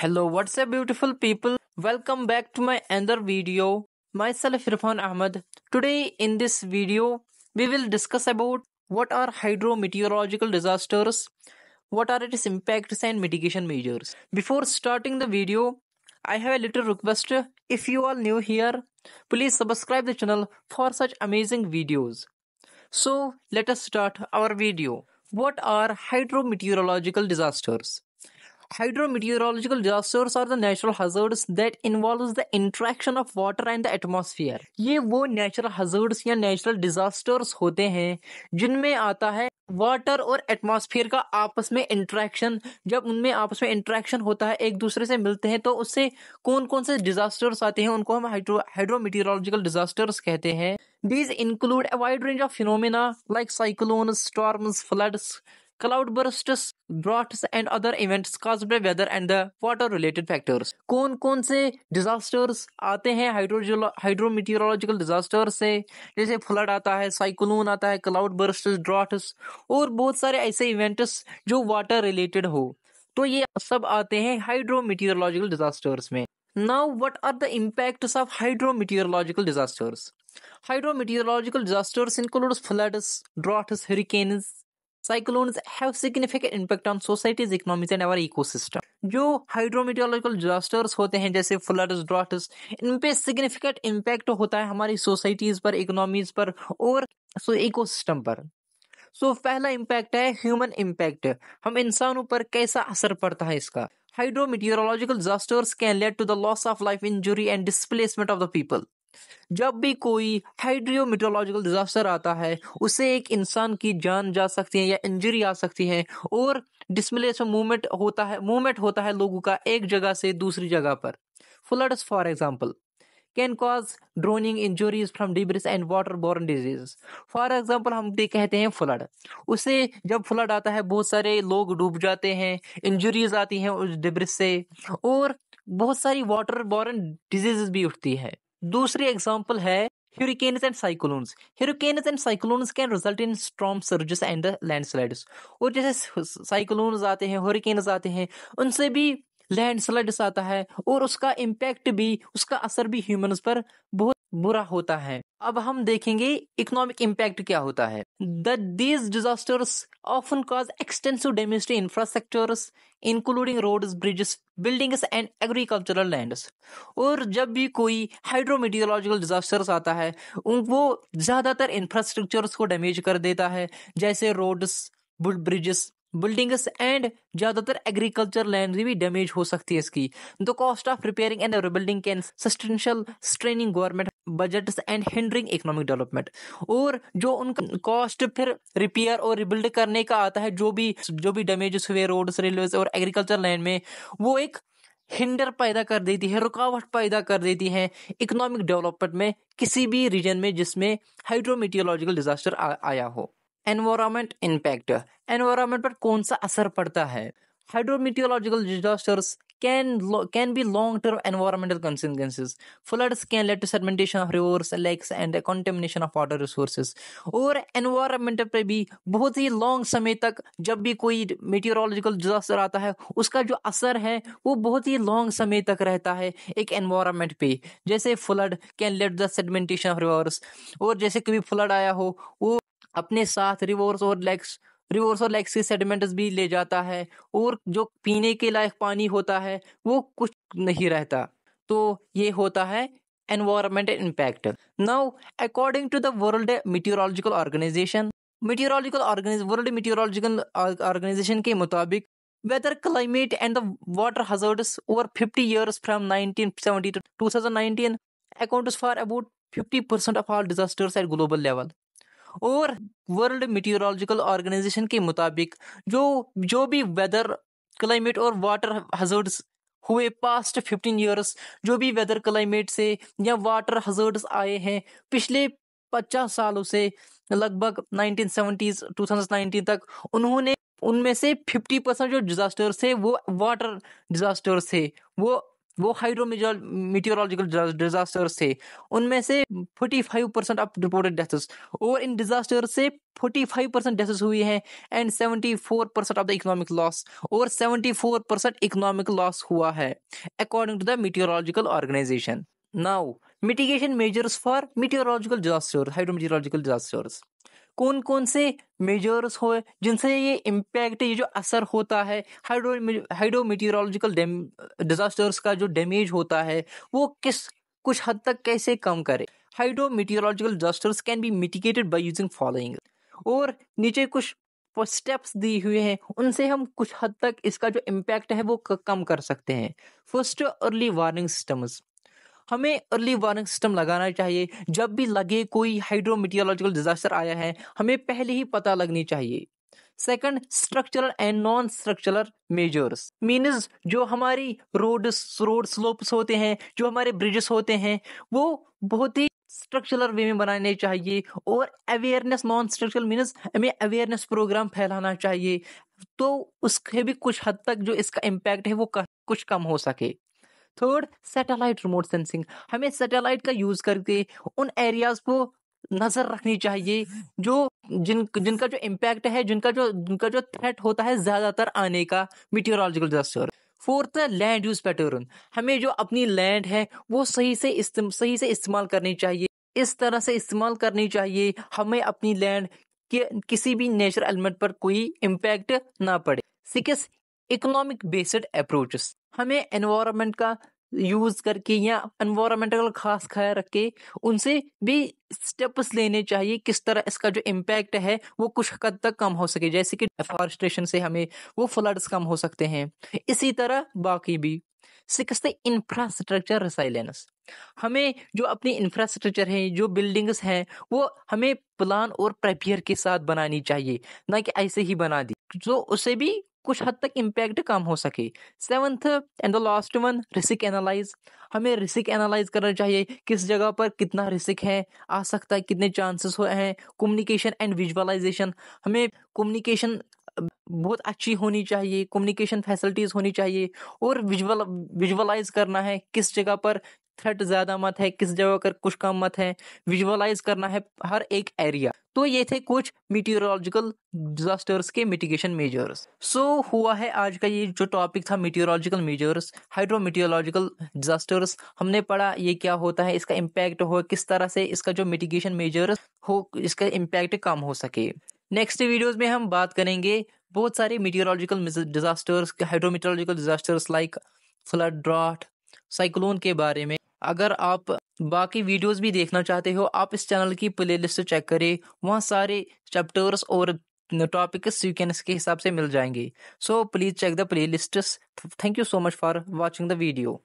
Hello, what's up beautiful people? Welcome back to my another video. Myself Irfan Ahmad. Today in this video, we will discuss about what are hydrometeorological disasters, what are its impacts and mitigation measures. Before starting the video, I have a little request. If you are new here, please subscribe the channel for such amazing videos. So, let us start our video. What are hydrometeorological disasters? Hydrometeorological disasters are the natural hazards that involves the interaction of water and the atmosphere. ये वो natural hazards या natural disasters होते हैं जिनमें आता है water और atmosphere का आपस में इंट्रैक्शन जब उनमें आपस में इंट्रैक्शन होता है एक दूसरे से मिलते हैं तो उससे कौन कौन से डिजास्टर्स आते हैं उनको हम हाइड्रो हाइड्रोमीटियोलॉजिकल डिजास्टर्स कहते हैं these include a wide range of phenomena like cyclone storms floods cloud burst droughts and other events caused by weather and water related factors कौन कौन से डिजास्टर्स आते हैं हाइड्रोमीटियोलॉजिकल डिजास्टर से जैसे फ्लड आता है साइक्लोन आता है क्लाउड बर्स्ट ड्राफ्ट्स और बहुत सारे ऐसे इवेंट्स जो वाटर रिलेटेड हो तो ये सब आते हैं हाइड्रोमीटियोलॉजिकल डिजास्टर्स में now what are the impact of hydrometeorological disasters hydrometeorological disasters includes floods droughts hurricane cyclone have significant impact on societies economies and our ecosystem जो हाइड्रोमेटियोलॉजिकल डिजास्टर्स होते हैं जैसे फ्लड्स ड्रॉट्स इन पे सिग्निफिकेंट इंपैक्ट होता है हमारी societies पर economies पर और सो इकोसिस्टम पर सो पहला इंपैक्ट है ह्यूमन इंपैक्ट हम इंसानों पर कैसा असर पड़ता है इसका hydrometeorological disasters can lead to the loss of life injury and displacement of the people जब भी कोई हाइड्रियोमिटोलॉजिकल डिजास्टर आता है उसे एक इंसान की जान जा सकती है या इंजरी आ सकती है और डिस्प्लेस मूवमेंट होता है मूवमेंट होता है लोगों का एक जगह से दूसरी जगह पर floods for example can cause drowning injuries from debris and water borne disease for example हम भी कहते हैं फ्लड उसे जब फ्लड आता है बहुत सारे लोग डूब जाते हैं इंजरीज आती हैं उस डिब्रिस से और बहुत सारी वाटर बॉर्न डिजीज भी उठती है दूसरी एग्जाम्पल है hurricanes and cyclones hurricanes and cyclones can result in storm surges and landslides और जैसे साइक्लोन्स आते हैं हरिकेन्स आते हैं उनसे भी लैंडस्लाइड्स आता है और उसका इम्पैक्ट भी उसका असर भी ह्यूमंस पर बहुत बुरा होता है अब हम देखेंगे इकोनॉमिक इम्पैक्ट क्या होता है these disasters often cause extensive damage to infrastructure including road bridges buildings and agricultural land और जब भी कोई हाइड्रोमेटियोलॉजिकल डिजास्टर्स आता है वो ज़्यादातर इंफ्रास्ट्रक्चर्स को डैमेज कर देता है जैसे रोड्स ब्रिजेस बिल्डिंग्स एंड ज्यादातर एग्रीकल्चर लैंड भी डैमेज हो सकती है इसकी the cost of repairing and rebuilding can substantial straining government budget and hindering economic development और जो उनका कॉस्ट फिर रिपेयर और रिबिल्ड करने का आता है जो भी जो भी डैमेज हुए रोड्स रेलवे और एग्रीकल्चर लैंड में वो एक हिंडर पैदा कर देती है रुकावट पैदा कर देती है इकोनॉमिक डेवलपमेंट में किसी भी रीजन में जिसमें हाइड्रोमीटियोलॉजिकल डिजास्टर आया हो एनवायरमेंट इम्पैक्ट एनवायरमेंट पर कौन सा असर पड़ता है hydrometeorological disasters can can be long term environmental consequences floods can lead to sedimentation of rivers lakes and contamination of water resources और एनवायरमेंट पर भी बहुत ही लॉन्ग समय तक जब भी कोई मेटियोलॉजिकल डिजास्टर आता है उसका जो असर है वो बहुत ही लॉन्ग समय तक रहता है एक एनवायरमेंट पे जैसे flood can lead the sedimentation of rivers और जैसे कभी फ्लड आया हो वो अपने साथ रिवर्स और लेक्स रिवर्स और लेक्स के सेडिमेंट्स भी ले जाता है और जो पीने के लायक पानी होता है वो कुछ नहीं रहता तो ये होता है environment impact now according to the World Meteorological Organization meteorological World Meteorological Organization के मुताबिक weather climate and the water hazards over 50 years from 1970 to 2019 accounts for about 50% of all disasters at global level और World Meteorological Organization के मुताबिक जो जो भी weather climate और water hazards हुए पास्ट फिफ्टीन ईयर्स जो भी वेदर क्लाइमेट से या वाटर हजर्ड्स आए हैं पिछले पचास सालों से लगभग नाइनटीन 1970s 2019 तक उन्होंने उनमें से फिफ्टी परसेंट जो डिजास्टर्स थे वो वाटर डिजास्टर्स थे वो वो हाइड्रोमिजोल मीटियोलॉजिकल डिजास्टर्स थे उनमें से 45 परसेंट ऑफ रिपोर्टेड डेथस और इन डिजास्टर से 45 परसेंट डेथस हुई हैं and 74 percent of the economic loss और 74 परसेंट इकोनॉमिक लॉस हुआ है according to the meteorological organization now mitigation measures for meteorological disasters hydrometeorological disasters कौन कौन से मेजर्स हो जिनसे ये इम्पैक्ट ये जो असर होता है हाइड्रो हाइड्रोमेटियोलॉजिकल डिजास्टर्स का जो डैमेज होता है वो किस कुछ हद तक कैसे कम करे hydrometeorological disasters can be mitigated by using following और नीचे कुछ स्टेप्स दिए हुए हैं उनसे हम कुछ हद तक इसका जो इम्पैक्ट है वो कम कर सकते हैं फर्स्ट अर्ली वार्निंग सिस्टम्स हमें अर्ली वार्निंग सिस्टम लगाना चाहिए जब भी लगे कोई हाइड्रोमेटियोलॉजिकल डिजास्टर आया है हमें पहले ही पता लगनी चाहिए second structural and non structural measures means जो हमारी रोड रोड स्लोप्स होते हैं जो हमारे ब्रिजेस होते हैं वो बहुत ही स्ट्रक्चरल वे में बनाने चाहिए और अवेयरनेस नॉन स्ट्रक्चरल मीन्स हमें अवेयरनेस प्रोग्राम फैलाना चाहिए तो उसके भी कुछ हद तक जो इसका इम्पैक्ट है वो कुछ कम हो सके थर्ड सैटेलाइट रिमोट सेंसिंग हमें सैटेलाइट का यूज़ करके उन एरियाज़ को नज़र रखनी चाहिए जो जिन जिनका जो इम्पैक्ट है जिनका जो जिनका जो थ्रेट होता है ज़्यादातर आने का meteorological disaster fourth land use pattern हमें जो अपनी लैंड है वो सही से सही से इस्तेमाल करनी चाहिए इस तरह से इस्तेमाल करनी चाहिए हमें अपनी लैंड के किसी भी नेचर एलिमेंट पर कोई इम्पैक्ट ना पड़े सिक्स इकोनॉमिक बेस्ड अप्रोचेस हमें एनवायरनमेंट का यूज करके या का खास ख्याल रख के उनसे भी स्टेप्स लेने चाहिए किस तरह इसका जो इम्पैक्ट है वो कुछ हद तक कम हो सके जैसे कि डिफॉरेस्टेशन से हमें वो फ्लड्स कम हो सकते हैं इसी तरह बाकी भी सिक्स इंफ्रास्ट्रक्चर रिसाइलेंस हमें जो अपनी इंफ्रास्ट्रक्चर है जो बिल्डिंग्स हैं वो हमें प्लान और प्रेपियर के साथ बनानी चाहिए ना कि ऐसे ही बना दी जो तो उसे भी कुछ हद तक इम्पैक्ट कम हो सके seventh and the last one risk analyse हमें रिस्क एनालाइज करना चाहिए किस जगह पर कितना रिस्क है आ सकता है कितने चांसेस हैं कम्युनिकेशन एंड विजुअलाइजेशन हमें कम्युनिकेशन बहुत अच्छी होनी चाहिए कम्युनिकेशन फैसिलिटीज़ होनी चाहिए और विजुअल विजुअलाइज करना है किस जगह पर थ्रेट ज़्यादा मत है किस जगह पर कुछ कम मत है विजुअलाइज करना है हर एक एरिया तो ये थे कुछ मीटियोरोलॉजिकल डिजास्टर्स के मिटिगेशन मेजर्स सो हुआ है आज का ये जो टॉपिक था मीटियोरोलॉजिकल मेजर्स हाइड्रोमीटियोलॉजिकल डिजास्टर्स हमने पढ़ा ये क्या होता है इसका इम्पैक्ट हो किस तरह से इसका जो मिटिगेशन मेजर्स हो इसका इम्पैक्ट कम हो सके नेक्स्ट वीडियोस में हम बात करेंगे बहुत सारे meteorological disasters hydrometeorological disasters like flood drought cyclone के बारे में अगर आप बाकी वीडियोस भी देखना चाहते हो आप इस चैनल की प्लेलिस्ट चेक करें वहाँ सारे चैप्टर्स और टॉपिक सीक्वेंस के हिसाब से मिल जाएंगे so please check the playlist thank you so much for watching the video